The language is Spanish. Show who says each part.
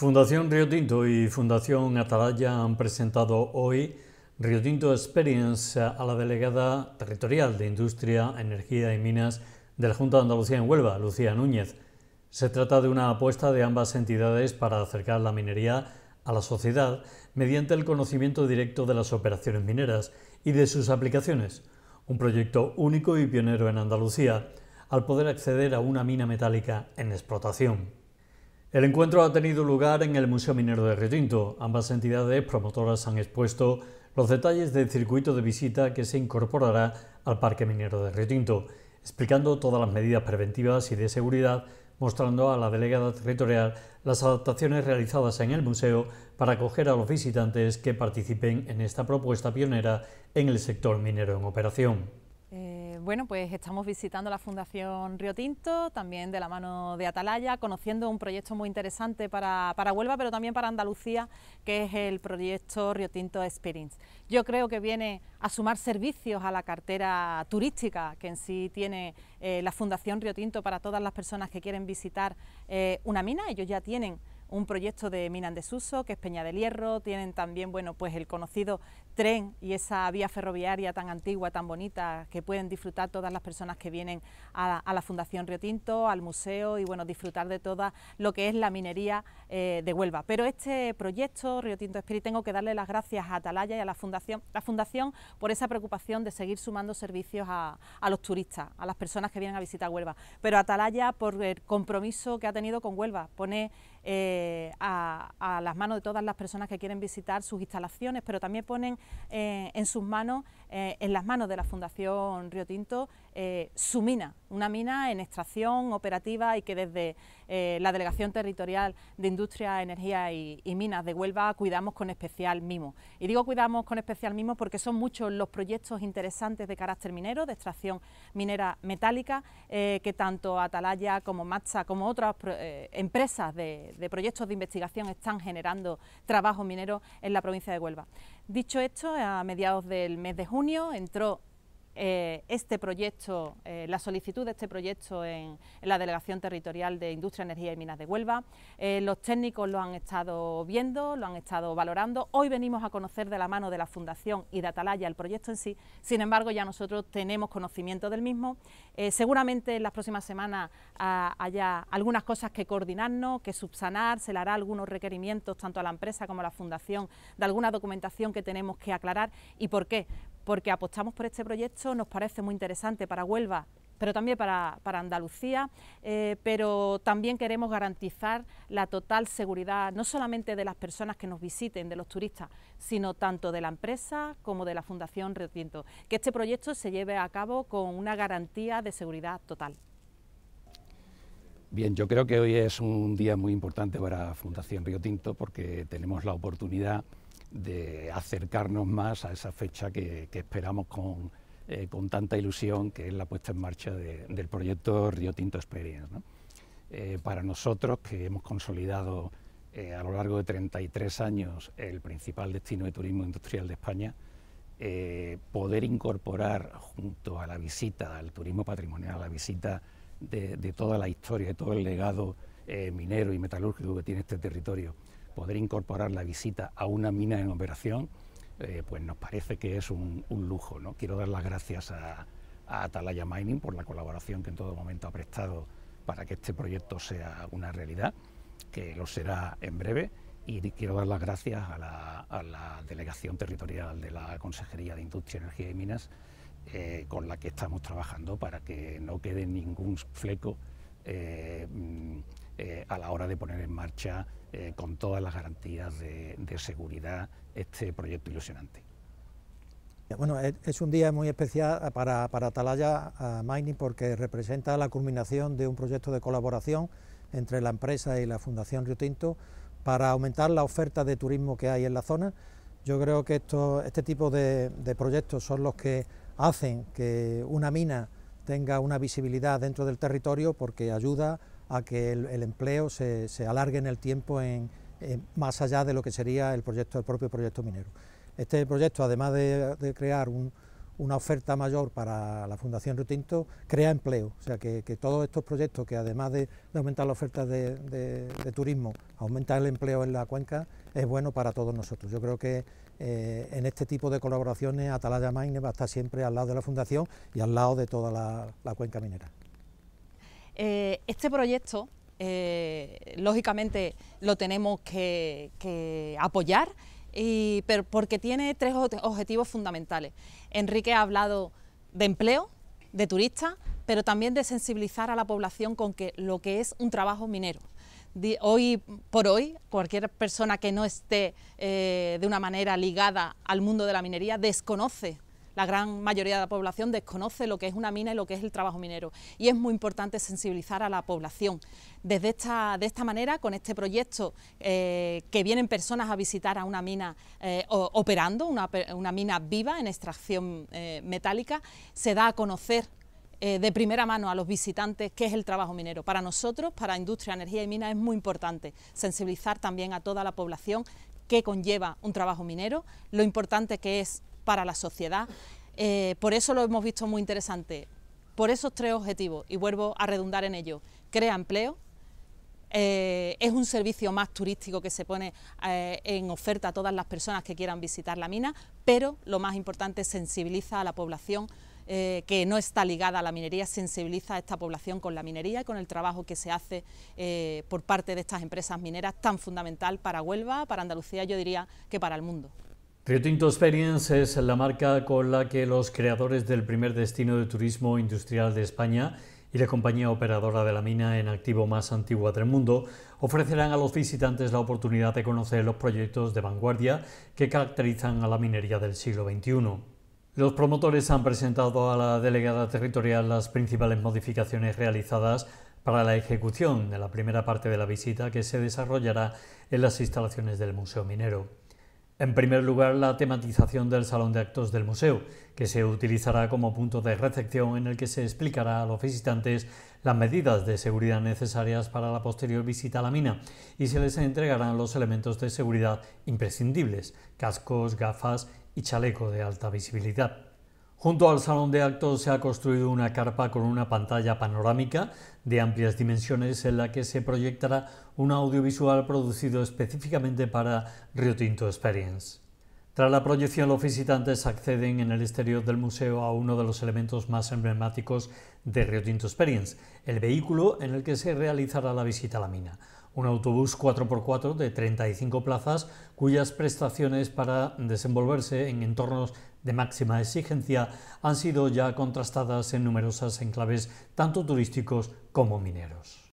Speaker 1: Fundación Río Tinto y Fundación Atalaya han presentado hoy Río Tinto Experience a la delegada territorial de Industria, Energía y Minas de la Junta de Andalucía en Huelva, Lucía Núñez. Se trata de una apuesta de ambas entidades para acercar la minería a la sociedad mediante el conocimiento directo de las operaciones mineras y de sus aplicaciones, un proyecto único y pionero en Andalucía, al poder acceder a una mina metálica en explotación. El encuentro ha tenido lugar en el Museo Minero de Retinto. Ambas entidades promotoras han expuesto los detalles del circuito de visita que se incorporará al Parque Minero de Retinto, explicando todas las medidas preventivas y de seguridad, mostrando a la delegada territorial las adaptaciones realizadas en el museo para acoger a los visitantes que participen en esta propuesta pionera en el sector minero en operación
Speaker 2: bueno, pues estamos visitando la Fundación Río Tinto, también de la mano de Atalaya, conociendo un proyecto muy interesante para, Huelva, pero también para Andalucía, que es el proyecto Río Tinto Experience. Yo creo que viene a sumar servicios a la cartera turística que en sí tiene eh, la Fundación Río Tinto para todas las personas que quieren visitar eh, una mina. Ellos ya tienen un proyecto de Mina en Desuso, que es Peña del Hierro, tienen también bueno, pues el conocido tren y esa vía ferroviaria tan antigua, tan bonita, que pueden disfrutar todas las personas que vienen a, la Fundación Río Tinto, al museo y bueno, disfrutar de toda lo que es la minería eh, de Huelva. Pero este proyecto, Río Tinto Spirit, tengo que darle las gracias a Atalaya y a la Fundación, la Fundación por esa preocupación de seguir sumando servicios a, a los turistas, a las personas que vienen a visitar Huelva. Pero Atalaya por el compromiso que ha tenido con Huelva, pone eh, a, las manos de todas las personas que quieren visitar sus instalaciones, pero también ponen eh, en sus manos, eh, en las manos de la Fundación Río Tinto, eh, su mina, una mina en extracción operativa y que desde eh, la Delegación Territorial de Industria, Energía y, Minas de Huelva cuidamos con especial mimo. Y digo cuidamos con especial mimo porque son muchos los proyectos interesantes de carácter minero, de extracción minera metálica, eh, que tanto Atalaya como Matza como otras empresas de, de proyectos de investigación están generando trabajo minero en la provincia de Huelva. Dicho esto, a mediados del mes de junio entró eh, este proyecto, eh, la solicitud de este proyecto en, la Delegación Territorial de Industria, Energía y Minas de Huelva. Eh, los técnicos lo han estado viendo, lo han estado valorando. Hoy venimos a conocer de la mano de la Fundación y de Atalaya el proyecto en sí. Sin embargo, ya nosotros tenemos conocimiento del mismo. seguramente en las próximas semanas ah, haya algunas cosas que coordinarnos, que subsanar, se le hará algunos requerimientos tanto a la empresa como a la Fundación de alguna documentación que tenemos que aclarar. ¿Y por qué? porque apostamos por este proyecto, nos parece muy interesante para Huelva, pero también para, Andalucía, eh, pero también queremos garantizar la total seguridad, no solamente de las personas que nos visiten, de los turistas, sino tanto de la empresa como de la Fundación Río Tinto, que este proyecto se lleve a cabo con una garantía de seguridad total.
Speaker 3: Bien, yo creo que hoy es un día muy importante para Fundación Río Tinto porque tenemos la oportunidad de acercarnos más a esa fecha que, esperamos eh, con, tanta ilusión, que es la puesta en marcha del proyecto Río Tinto Experience. Eh, para nosotros, que hemos consolidado eh, a lo largo de 33 años el principal destino de turismo industrial de España, poder incorporar junto a la visita, al turismo patrimonial, a la visita de, de toda la historia, de todo el legado minero y metalúrgico que tiene este territorio, poder incorporar la visita a una mina en operación, eh, pues nos parece que es un, lujo. ¿no? Quiero dar las gracias a, Atalaya Mining por la colaboración que en todo momento ha prestado para que este proyecto sea una realidad, que lo será en breve. Y quiero dar las gracias a la, Delegación Territorial de la Consejería de Industria, Energía y Minas, eh, con la que estamos trabajando para que no quede ningún fleco eh, eh, a la hora de poner en marcha eh, con todas las garantías de, seguridad este proyecto ilusionante.
Speaker 4: Bueno, es un día muy especial para, Atalaya Mining porque representa la culminación de un proyecto de colaboración entre la empresa y la Fundación Río Tinto para aumentar la oferta de turismo que hay en la zona. Yo creo que este tipo de, de proyectos son los que hacen que una mina tenga una visibilidad dentro del territorio porque ayuda a que el, empleo se, alargue en el tiempo en, más allá de lo que sería el, proyecto, el propio proyecto minero. Este proyecto, además de, crear una oferta mayor para la Fundación Rutinto, crea empleo. O sea, que, todos estos proyectos que además de, aumentar la oferta de, turismo, aumentan el empleo en la cuenca, es bueno para todos nosotros. Yo creo que eh, en este tipo de colaboraciones Atalaya Mine va a estar siempre al lado de la Fundación y al lado de toda la cuenca minera.
Speaker 2: Eh, este proyecto, eh, lógicamente, lo tenemos que, apoyar, porque tiene tres objetivos fundamentales. Enrique ha hablado de empleo, de turistas, pero también de sensibilizar a la población con lo que es un trabajo minero hoy por hoy, cualquier persona que no esté eh, de una manera ligada al mundo de la minería desconoce la gran mayoría de la población desconoce lo que es una mina y lo que es el trabajo minero. Y es muy importante sensibilizar a la población. Desde esta, de esta manera, con este proyecto, eh, que vienen personas a visitar a una mina eh, operando, una, mina viva en extracción eh, metálica, se da a conocer de primera mano a los visitantes qué es el trabajo minero. Para nosotros, para Industria, Energía y Mina, es muy importante sensibilizar también a toda la población qué conlleva un trabajo minero, lo importante que es para la sociedad. Eh, por eso lo hemos visto muy interesante, por esos tres objetivos, y vuelvo a redundar en ello, crea empleo, eh, es un servicio más turístico que se pone eh, en oferta a todas las personas que quieran visitar la mina, pero lo más importante, sensibiliza a la población que no está ligada a la minería, sensibiliza a esta población con la minería y con el trabajo que se hace por parte de estas empresas mineras tan fundamental para Huelva, para Andalucía, yo diría que para el mundo.
Speaker 1: Rio Tinto Experience es la marca con la que los creadores del primer destino de turismo industrial de España y la compañía operadora de la mina en activo más antigua del mundo ofrecerán a los visitantes la oportunidad de conocer los proyectos de vanguardia que caracterizan a la minería del siglo XXI. Los promotores han presentado a la delegada territorial las principales modificaciones realizadas para la ejecución de la primera parte de la visita que se desarrollará en las instalaciones del Museo Minero. En primer lugar, la tematización del Salón de Actos del Museo, que se utilizará como punto de recepción en el que se explicará a los visitantes las medidas de seguridad necesarias para la posterior visita a la mina y se les entregarán los elementos de seguridad imprescindibles, cascos, gafas y chaleco de alta visibilidad. Junto al salón de actos se ha construido una carpa con una pantalla panorámica de amplias dimensiones en la que se proyectará un audiovisual producido específicamente para Rio Tinto Experience. Tras la proyección, los visitantes acceden en el exterior del museo a uno de los elementos más emblemáticos de Rio Tinto Experience, el vehículo en el que se realizará la visita a la mina. Un autobús 4x4 de 35 plazas cuyas prestaciones para desenvolverse en entornos de máxima exigencia han sido ya contrastadas en numerosas enclaves tanto turísticos como mineros.